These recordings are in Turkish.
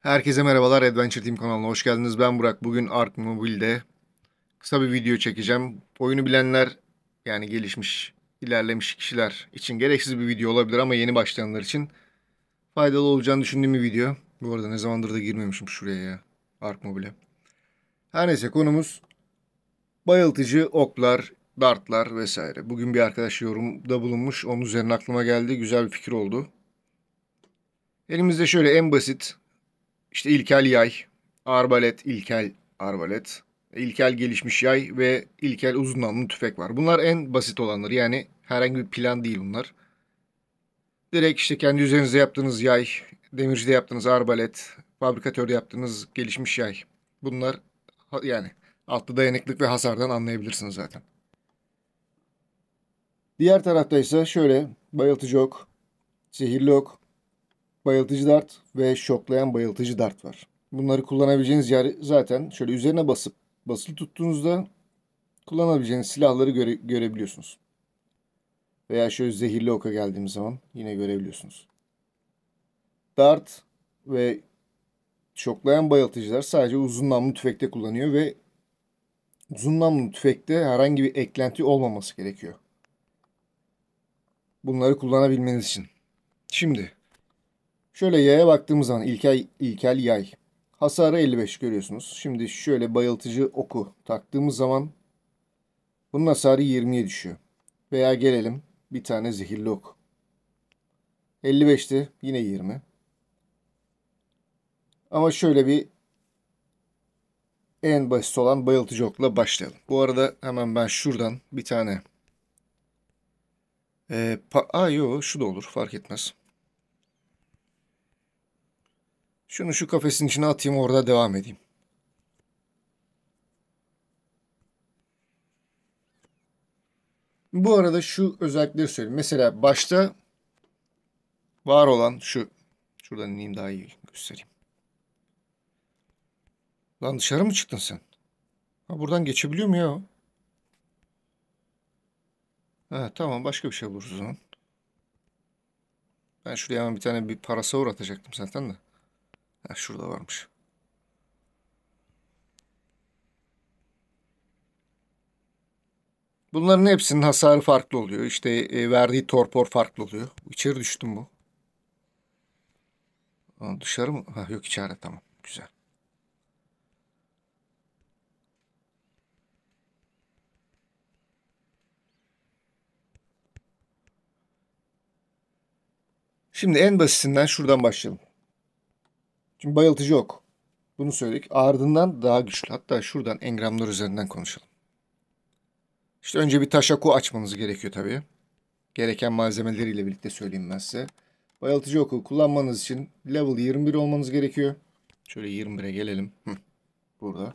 Herkese merhabalar Adventure Team kanalına hoş geldiniz. Ben Burak. Bugün Ark Mobile'de kısa bir video çekeceğim. Oyunu bilenler yani gelişmiş, ilerlemiş kişiler için gereksiz bir video olabilir ama yeni başlayanlar için faydalı olacağını düşündüğüm bir video. Bu arada ne zamandır da girmemişim şuraya ya. Ark Mobile. Her neyse konumuz bayıltıcı oklar, dartlar vesaire. Bugün bir arkadaş yorumda bulunmuş. Onun üzerine aklıma geldi. Güzel bir fikir oldu. Elimizde şöyle en basit işte ilkel yay, arbalet, ilkel arbalet, ilkel gelişmiş yay ve ilkel uzun namlulu tüfek var. Bunlar en basit olanları yani herhangi bir plan değil bunlar. Direkt işte kendi üzerinize yaptığınız yay, demircide yaptığınız arbalet, fabrikatörde yaptığınız gelişmiş yay. Bunlar yani altta dayanıklık ve hasardan anlayabilirsiniz zaten. Diğer tarafta ise şöyle bayıltıcı ok, zehirli ok, bayıltıcı dart ve şoklayan bayıltıcı dart var. Bunları kullanabileceğiniz yer zaten şöyle üzerine basıp basılı tuttuğunuzda kullanabileceğiniz silahları göre, görebiliyorsunuz. Veya şöyle zehirli oka geldiğimiz zaman yine görebiliyorsunuz. Dart ve şoklayan bayıltıcılar sadece uzun namlu tüfekte kullanıyor ve uzun namlu tüfekte herhangi bir eklenti olmaması gerekiyor. Bunları kullanabilmeniz için. Şimdi Şöyle yaya baktığımız zaman ilkel, ilkel yay. Hasarı 55 görüyorsunuz. Şimdi şöyle bayıltıcı oku taktığımız zaman bunun hasarı 20'ye düşüyor. Veya gelelim bir tane zehirli ok. 55'ti yine 20. Ama şöyle bir en basit olan bayıltıcı okla başlayalım. Bu arada hemen ben şuradan bir tane ee, pa- Aa yo şu da olur fark etmez. Şunu şu kafesin içine atayım orada devam edeyim. Bu arada şu özellikleri söyleyeyim. Mesela başta var olan şu. Şuradan ineyim daha iyi göstereyim. Lan dışarı mı çıktın sen? Ha buradan geçebiliyor mu ya? Ha tamam başka bir şey buluruz o zaman. Ben şuraya hemen bir tane bir parasavur atacaktım zaten de. Ha, şurada varmış. Bunların hepsinin hasarı farklı oluyor. İşte e, verdiği torpor farklı oluyor. İçeri düştüm bu. Aa, dışarı mı? Ha, yok içeride tamam. Güzel. Şimdi en basitinden şuradan başlayalım. Çünkü bayıltıcı yok. Bunu söyledik. Ardından daha güçlü. Hatta şuradan engramlar üzerinden konuşalım. İşte önce bir taşaku açmanız gerekiyor tabii. Gereken malzemeleriyle birlikte söyleyeyim ben size. Bayıltıcı oku kullanmanız için level 21 olmanız gerekiyor. Şöyle 21'e gelelim. Burada.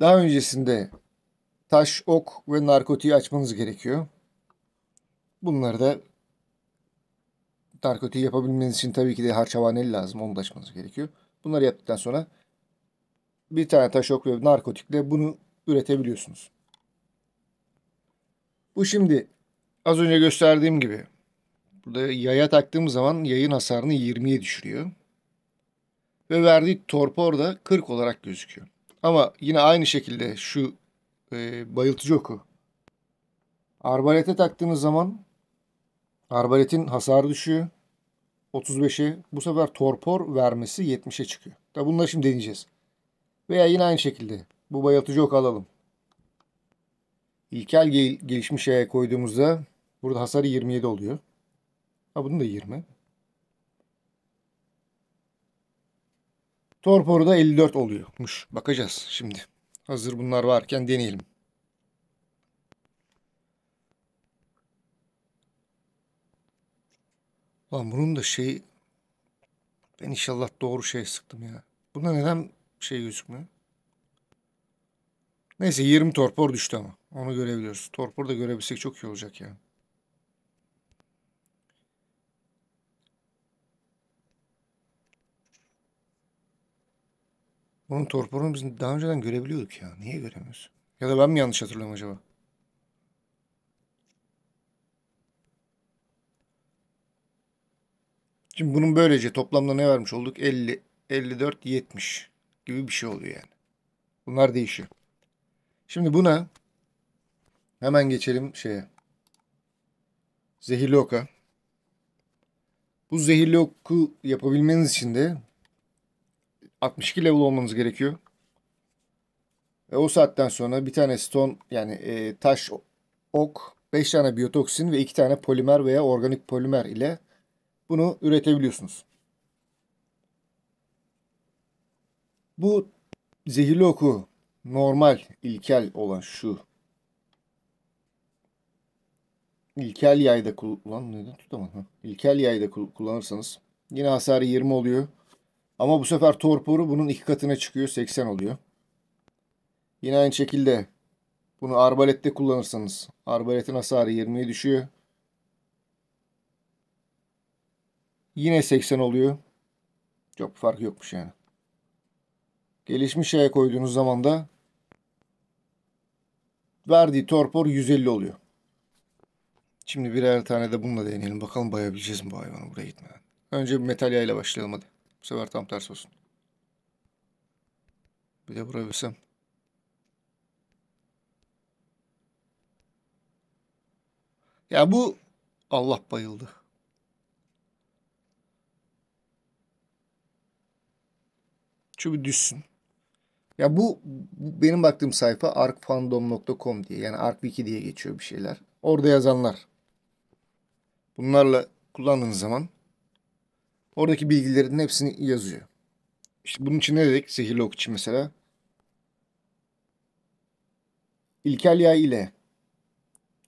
Daha öncesinde taş, ok ve narkotiği açmanız gerekiyor. Bunları da dark öteyi yapabilmeniz için tabii ki de harçavaneli lazım. Onu da açmanız gerekiyor. Bunları yaptıktan sonra bir tane taş ok ve narkotikle bunu üretebiliyorsunuz. Bu şimdi az önce gösterdiğim gibi burada yaya taktığım zaman yayın hasarını 20'ye düşürüyor. Ve verdiği torpor da 40 olarak gözüküyor. Ama yine aynı şekilde şu e, bayıltıcı oku. Arbalete taktığınız zaman Arbaletin hasarı düşüyor. 35'i bu sefer torpor vermesi 70'e çıkıyor. Da bunları şimdi deneyeceğiz. Veya yine aynı şekilde bu bayıltıcı ok alalım. İlkel gel gelişmiş yaya koyduğumuzda burada hasarı 27 oluyor. Ha bunun da 20. Torporu da 54 oluyormuş. Bakacağız şimdi. Hazır bunlar varken deneyelim. Lan bunun da şey, Ben inşallah doğru şey sıktım ya. Bunda neden şey gözükmüyor? Neyse 20 torpor düştü ama. Onu görebiliyoruz. Torpor da görebilsek çok iyi olacak ya. Bunun torporunu biz daha önceden görebiliyorduk ya. Niye göremiyoruz? Ya da ben mi yanlış hatırlıyorum acaba? Şimdi bunun böylece toplamda ne vermiş olduk? 50, 54, 70 gibi bir şey oluyor yani. Bunlar değişiyor. Şimdi buna hemen geçelim şeye. Zehirli oka. Bu zehirli oku yapabilmeniz için de 62 level olmanız gerekiyor. Ve o saatten sonra bir tane stone yani e, taş ok, 5 tane biyotoksin ve 2 tane polimer veya organik polimer ile bunu üretebiliyorsunuz. Bu zehirli oku normal, ilkel olan şu. İlkel yayda kullan neden tutamadım? İlkel yayda kullanırsanız yine hasarı 20 oluyor. Ama bu sefer torporu bunun iki katına çıkıyor. 80 oluyor. Yine aynı şekilde bunu arbalette kullanırsanız arbaletin hasarı 20'ye düşüyor. Yine 80 oluyor. Çok fark yokmuş yani. Gelişmiş aya koyduğunuz zaman da verdiği torpor 150 oluyor. Şimdi birer tane de bununla deneyelim. Bakalım bayabileceğiz mi bu hayvanı buraya gitmeden. Önce bir metal yayla başlayalım hadi. Bu sefer tam ters olsun. Bir de buraya besem. Ya bu Allah bayıldı. Çünkü düşsün. Ya bu benim baktığım sayfa arkfandom.com diye yani arkwiki diye geçiyor bir şeyler. Orada yazanlar. Bunlarla kullandığınız zaman oradaki bilgilerin hepsini yazıyor. İşte bunun için ne dedik? Zehirli ok için mesela. İlkel yay ile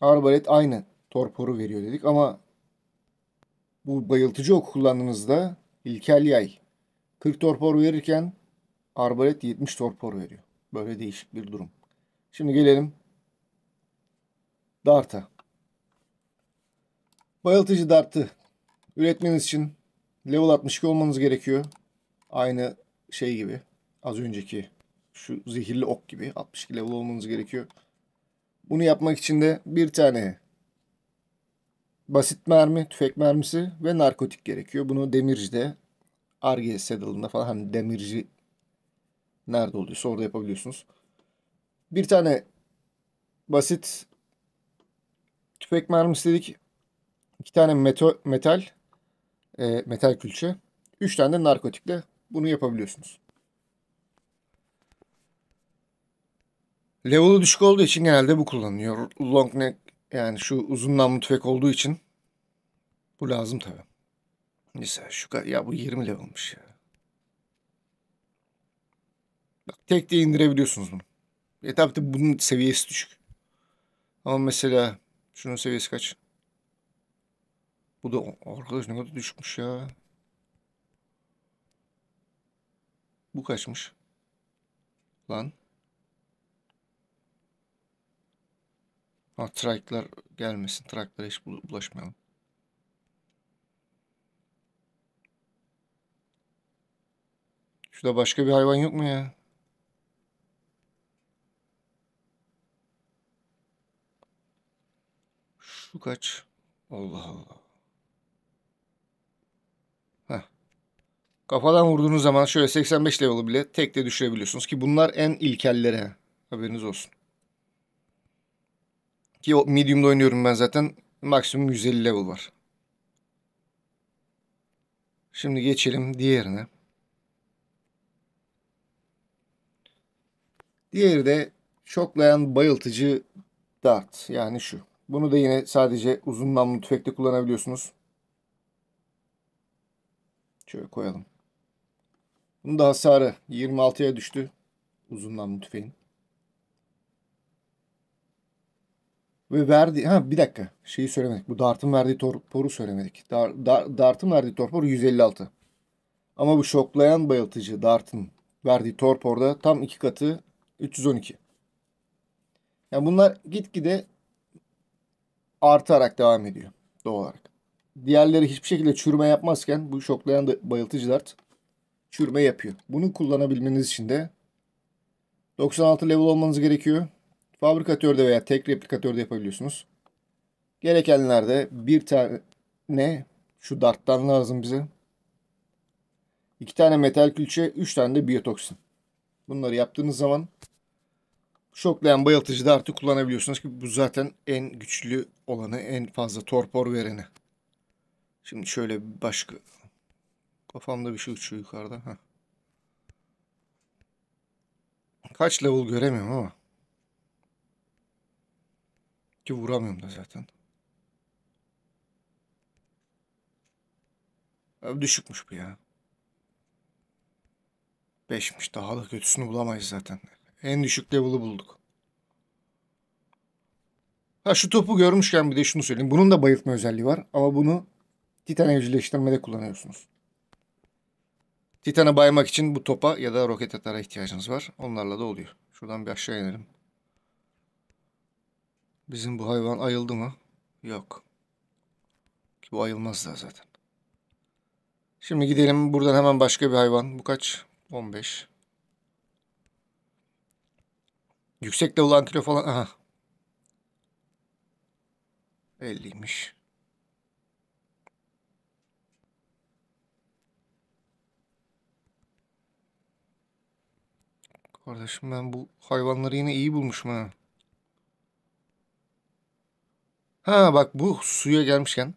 arbalet aynı torporu veriyor dedik ama bu bayıltıcı ok kullandığınızda ilkel yay 40 torpor verirken Arbalet 70 torpor veriyor. Böyle değişik bir durum. Şimdi gelelim darta. Bayıltıcı dartı üretmeniz için level 62 olmanız gerekiyor. Aynı şey gibi. Az önceki şu zehirli ok gibi 62 level olmanız gerekiyor. Bunu yapmak için de bir tane basit mermi, tüfek mermisi ve narkotik gerekiyor. Bunu demircide, Arge saddle'ında falan hani demirci Nerede oluyorsa orada yapabiliyorsunuz. Bir tane basit tüfek mermisi dedik. İki tane meto, metal e, metal külçe. Üç tane de narkotikle bunu yapabiliyorsunuz. Level'ı düşük olduğu için genelde bu kullanılıyor. Long neck yani şu uzun namlu tüfek olduğu için bu lazım tabi. Neyse şu ya bu 20 level'mış ya tek de indirebiliyorsunuz bunu. E tabi de bunun seviyesi düşük. Ama mesela şunun seviyesi kaç? Bu da arkadaş ne kadar düşmüş ya. Bu kaçmış? Lan. Ha trike'lar gelmesin. Trike'lara hiç bulaşmayalım. Şurada başka bir hayvan yok mu ya? Şu kaç? Allah Allah. Heh. Kafadan vurduğunuz zaman şöyle 85 level'ı bile tek de düşürebiliyorsunuz. Ki bunlar en ilkellere Haberiniz olsun. Ki o medium'da oynuyorum ben zaten. Maksimum 150 level var. Şimdi geçelim diğerine. Diğeri de şoklayan bayıltıcı dart. Yani şu. Bunu da yine sadece uzun namlu tüfekte kullanabiliyorsunuz. Şöyle koyalım. Bunun da hasarı 26'ya düştü. Uzun namlu tüfeğin. Ve verdi ha bir dakika şeyi söylemedik. Bu dartın verdiği torporu söylemedik. Dar, dar, dartın verdiği torpor 156. Ama bu şoklayan bayıltıcı dartın verdiği torporda tam iki katı 312. Yani bunlar gitgide artarak devam ediyor doğal olarak. Diğerleri hiçbir şekilde çürüme yapmazken bu şoklayan da bayıltıcı dart çürüme yapıyor. Bunu kullanabilmeniz için de 96 level olmanız gerekiyor. Fabrikatörde veya tek replikatörde yapabiliyorsunuz. Gerekenlerde bir tane şu darttan lazım bize. İki tane metal külçe, üç tane de biyotoksin. Bunları yaptığınız zaman Şoklayan bayıltıcı da artık kullanabiliyorsunuz ki bu zaten en güçlü olanı, en fazla torpor vereni. Şimdi şöyle başka kafamda bir şey uçuyor yukarıda. Heh. Kaç level göremiyorum ama. Ki vuramıyorum da zaten. Abi düşükmüş bu ya. Beşmiş daha da kötüsünü bulamayız zaten. En düşük level'ı bulduk. Ha şu topu görmüşken bir de şunu söyleyeyim. Bunun da bayıltma özelliği var ama bunu Titan evcilleştirmede kullanıyorsunuz. Titana baymak için bu topa ya da roket atara ihtiyacınız var. Onlarla da oluyor. Şuradan bir aşağı inelim. Bizim bu hayvan ayıldı mı? Yok. Ki bu ayılmaz da zaten. Şimdi gidelim buradan hemen başka bir hayvan. Bu kaç? 15. Yüksek level antilo falan. Aha. 50'ymiş. Kardeşim ben bu hayvanları yine iyi bulmuşum ha. Ha bak bu suya gelmişken.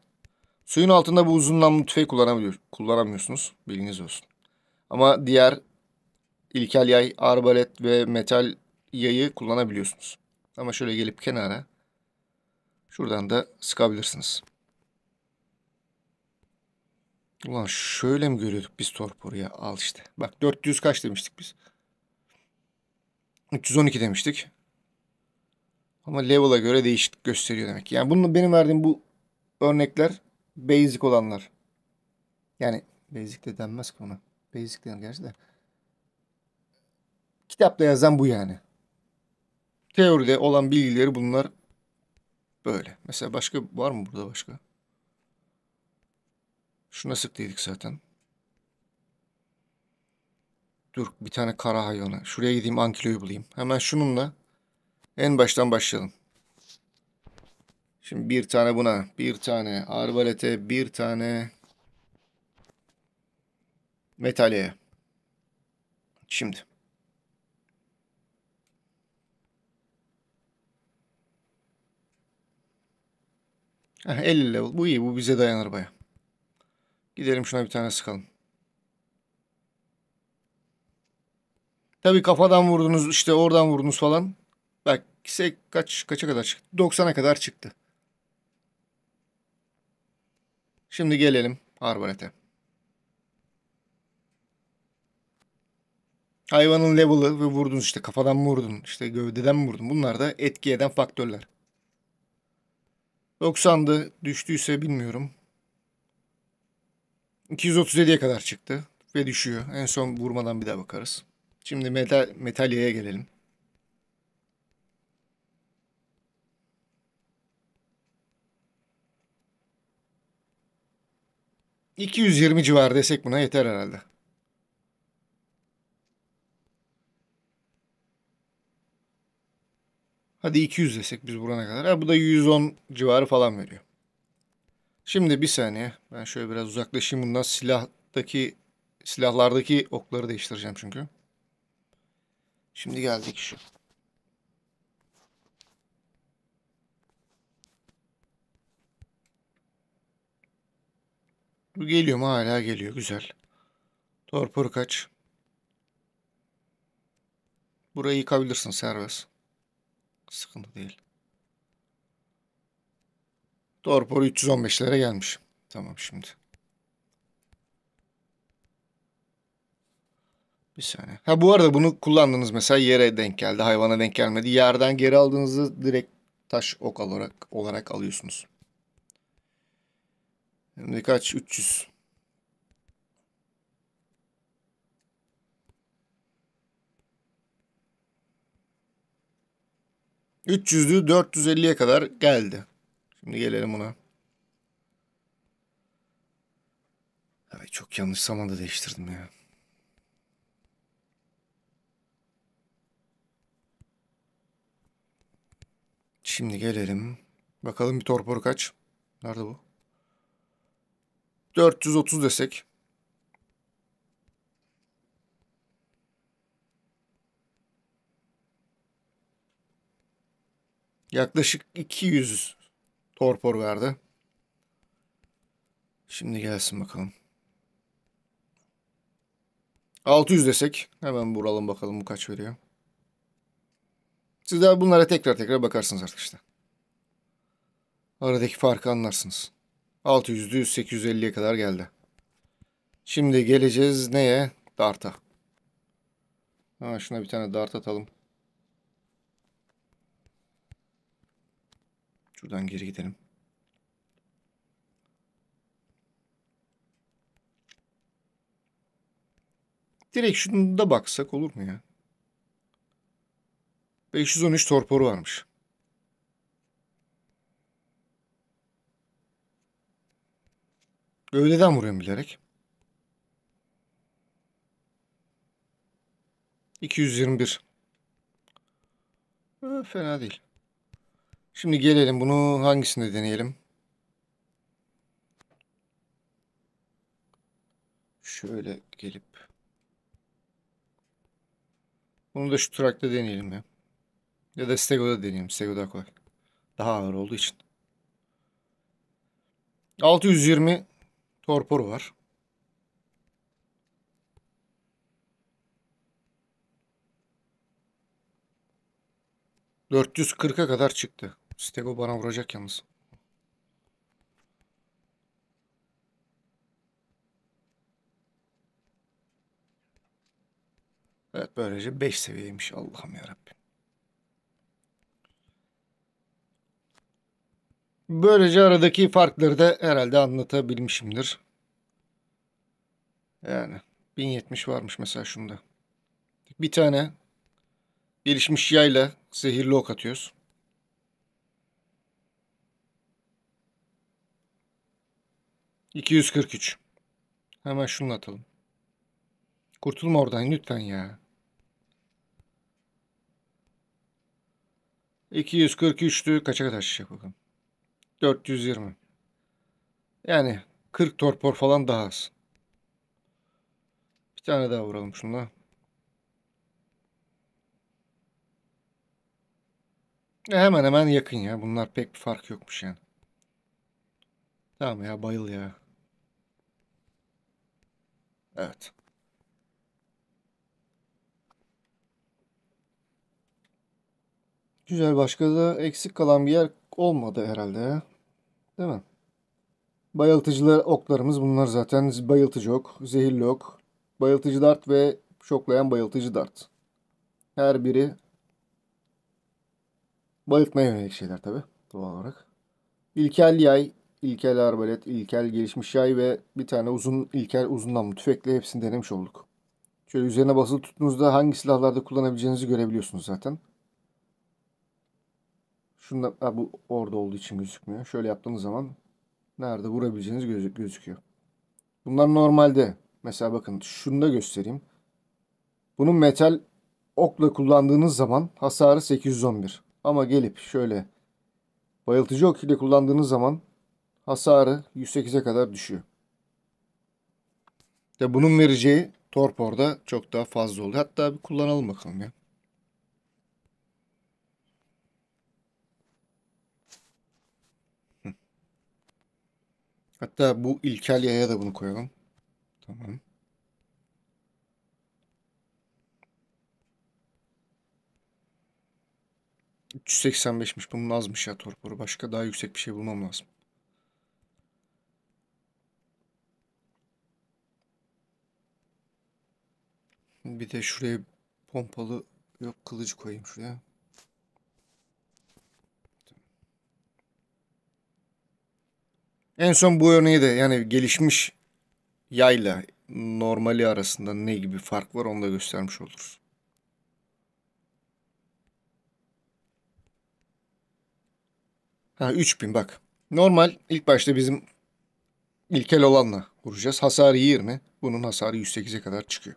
Suyun altında bu uzun tüfeği kullanamıyor, kullanamıyorsunuz. biliniz olsun. Ama diğer ilkel yay, arbalet ve metal yayı kullanabiliyorsunuz. Ama şöyle gelip kenara şuradan da sıkabilirsiniz. Ulan şöyle mi görüyorduk biz torporu ya? Al işte. Bak 400 kaç demiştik biz? 312 demiştik. Ama level'a göre değişiklik gösteriyor demek. Yani bunu benim verdiğim bu örnekler basic olanlar. Yani basic de denmez ki ona. Basic denir gerçi de. Kitapta yazan bu yani. Teoride olan bilgileri bunlar böyle. Mesela başka var mı burada başka? Şuna sıktıydık zaten. Dur bir tane kara hayvanı. Şuraya gideyim ankiloyu bulayım. Hemen şununla en baştan başlayalım. Şimdi bir tane buna, bir tane arbalete, bir tane metaleye. Şimdi. Heh, 50 level. Bu iyi. Bu bize dayanır baya. Gidelim şuna bir tane sıkalım. Tabi kafadan vurdunuz işte oradan vurdunuz falan. Bak kaç kaça kadar çıktı? 90'a kadar çıktı. Şimdi gelelim arbalete. Hayvanın level'ı ve vurdun işte kafadan mı vurdun işte gövdeden mi vurdun bunlar da etki eden faktörler. 90'dı düştüyse bilmiyorum. 237'ye kadar çıktı ve düşüyor. En son vurmadan bir daha bakarız. Şimdi metal, Metalya'ya gelelim. ...220 civarı desek buna yeter herhalde. Hadi 200 desek biz burana kadar. Ha, bu da 110 civarı falan veriyor. Şimdi bir saniye. Ben şöyle biraz uzaklaşayım bundan. Silahdaki, silahlardaki okları değiştireceğim çünkü. Şimdi geldik şu. Bu geliyor mu? Hala geliyor. Güzel. Torpor kaç. Burayı yıkabilirsin serbest. Sıkıntı değil. Torpor 315'lere gelmiş. Tamam şimdi. Bir saniye. Ha bu arada bunu kullandınız mesela yere denk geldi. Hayvana denk gelmedi. Yerden geri aldığınızı direkt taş ok olarak olarak alıyorsunuz. Şimdi kaç? 300. 300'lü 450'ye kadar geldi. Şimdi gelelim buna. Evet çok yanlış zamanda değiştirdim ya. Şimdi gelelim. Bakalım bir torpor kaç? Nerede bu? 430 desek. Yaklaşık 200 torpor verdi. Şimdi gelsin bakalım. 600 desek hemen vuralım bakalım bu kaç veriyor. Siz de bunlara tekrar tekrar bakarsınız artık işte. Aradaki farkı anlarsınız. 600'lü 850'ye kadar geldi. Şimdi geleceğiz neye? Dart'a. Ha şuna bir tane dart atalım. Şuradan geri gidelim. Direkt şunu baksak olur mu ya? 513 torporu varmış. Gövdeden vuruyorum bilerek. 221. Ee, fena değil. Şimdi gelelim bunu hangisinde deneyelim? Şöyle gelip. Bunu da şu trakta deneyelim ya. Ya da Stego'da deneyelim. Stego daha kolay. Daha ağır olduğu için. 620 torpor var. ...440'a kadar çıktı. Stego bana vuracak yalnız. Evet böylece 5 seviyeymiş Allah'ım yarabbim. Böylece aradaki farkları da herhalde anlatabilmişimdir. Yani 1070 varmış mesela şunda. Bir tane gelişmiş yayla zehirli ok atıyoruz. 243. Hemen şunu atalım. Kurtulma oradan lütfen ya. 243'tü. Kaça kadar şişecek bakalım. 420. Yani 40 torpor falan daha az. Bir tane daha vuralım şunla. hemen hemen yakın ya. Bunlar pek bir fark yokmuş yani. Tamam ya bayıl ya. Evet. Güzel başka da eksik kalan bir yer olmadı herhalde. Değil mi? Bayıltıcılar oklarımız bunlar zaten. Bayıltıcı ok, zehirli ok, bayıltıcı dart ve şoklayan bayıltıcı dart. Her biri bayıltmaya yönelik şeyler tabi doğal olarak. İlkel yay ilkel arbalet, ilkel gelişmiş yay ve bir tane uzun ilkel uzun namlu tüfekle hepsini denemiş olduk. Şöyle üzerine basılı tuttuğunuzda hangi silahlarda kullanabileceğinizi görebiliyorsunuz zaten. Şunda ha, bu orada olduğu için gözükmüyor. Şöyle yaptığınız zaman nerede vurabileceğiniz gözük gözüküyor. Bunlar normalde mesela bakın şunu da göstereyim. Bunun metal okla kullandığınız zaman hasarı 811. Ama gelip şöyle bayıltıcı ok ile kullandığınız zaman hasarı 108'e kadar düşüyor. De bunun vereceği torpor da çok daha fazla oluyor. Hatta bir kullanalım bakalım ya. Hatta bu ilkel yaya da bunu koyalım. Tamam. ...385'miş. Bunun azmış ya torporu. Başka daha yüksek bir şey bulmam lazım. bir de şuraya pompalı yok kılıcı koyayım şuraya. En son bu örneği de yani gelişmiş yayla normali arasında ne gibi fark var onu da göstermiş oluruz. Ha 3000 bak. Normal ilk başta bizim ilkel olanla vuracağız. Hasarı 20. Bunun hasarı 108'e kadar çıkıyor.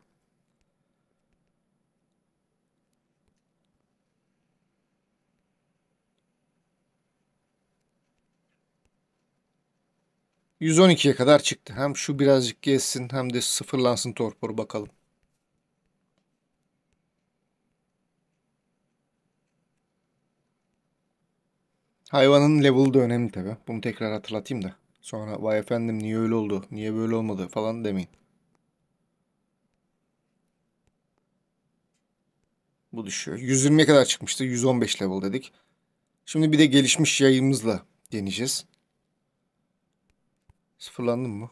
112'ye kadar çıktı. Hem şu birazcık gezsin hem de sıfırlansın torporu bakalım. Hayvanın level de önemli tabi. Bunu tekrar hatırlatayım da. Sonra vay efendim niye öyle oldu, niye böyle olmadı falan demeyin. Bu düşüyor. 120'ye kadar çıkmıştı. 115 level dedik. Şimdi bir de gelişmiş yayımızla deneyeceğiz. Sıfırlandın mı?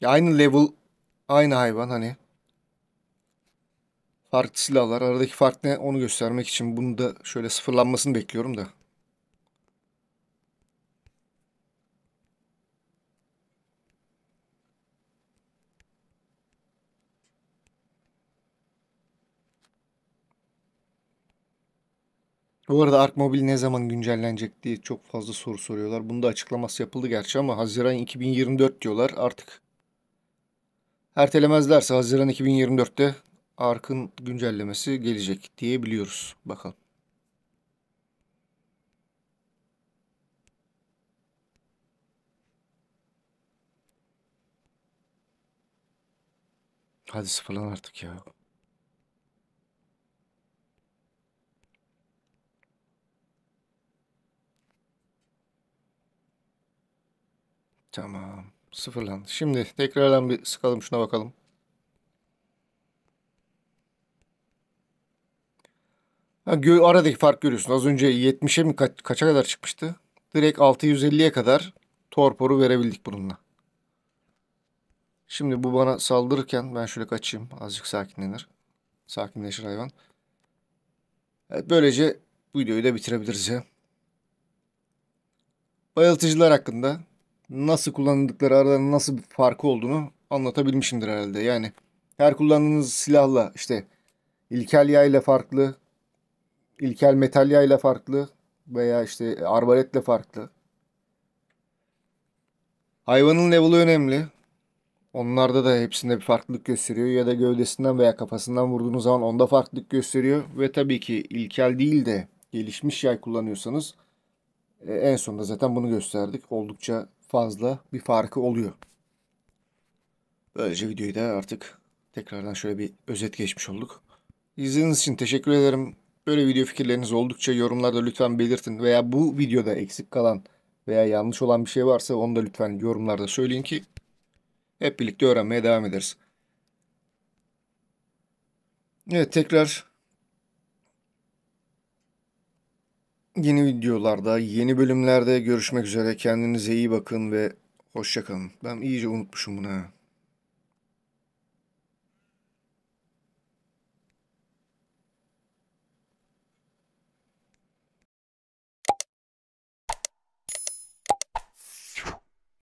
Ya aynı level, aynı hayvan hani. Farklı silahlar. Aradaki fark ne onu göstermek için bunu da şöyle sıfırlanmasını bekliyorum da. Bu arada Ark Mobil ne zaman güncellenecek diye çok fazla soru soruyorlar. Bunda açıklaması yapıldı gerçi ama Haziran 2024 diyorlar. Artık ertelemezlerse Haziran 2024'te Ark'ın güncellemesi gelecek diye biliyoruz. Bakalım. Hadi sıfırlan artık ya. Tamam. Sıfırlandı. Şimdi tekrardan bir sıkalım şuna bakalım. Ha, gö aradaki fark görüyorsun. Az önce 70'e mi ka kaça kadar çıkmıştı? Direkt 650'ye kadar torporu verebildik bununla. Şimdi bu bana saldırırken ben şöyle kaçayım. Azıcık sakinlenir. Sakinleşir hayvan. Evet, böylece bu videoyu da bitirebiliriz ya. Bayıltıcılar hakkında nasıl kullanıldıkları aralarında nasıl bir farkı olduğunu anlatabilmişimdir herhalde. Yani her kullandığınız silahla işte ilkel yayla farklı, ilkel metal yayla farklı veya işte arbaletle farklı. Hayvanın level'ı önemli. Onlarda da hepsinde bir farklılık gösteriyor ya da gövdesinden veya kafasından vurduğunuz zaman onda farklılık gösteriyor ve tabii ki ilkel değil de gelişmiş yay kullanıyorsanız e, en sonunda zaten bunu gösterdik. Oldukça fazla bir farkı oluyor. Böylece videoyu da artık tekrardan şöyle bir özet geçmiş olduk. İzlediğiniz için teşekkür ederim. Böyle video fikirleriniz oldukça yorumlarda lütfen belirtin veya bu videoda eksik kalan veya yanlış olan bir şey varsa onu da lütfen yorumlarda söyleyin ki hep birlikte öğrenmeye devam ederiz. Evet tekrar Yeni videolarda, yeni bölümlerde görüşmek üzere. Kendinize iyi bakın ve hoşçakalın. Ben iyice unutmuşum bunu ha.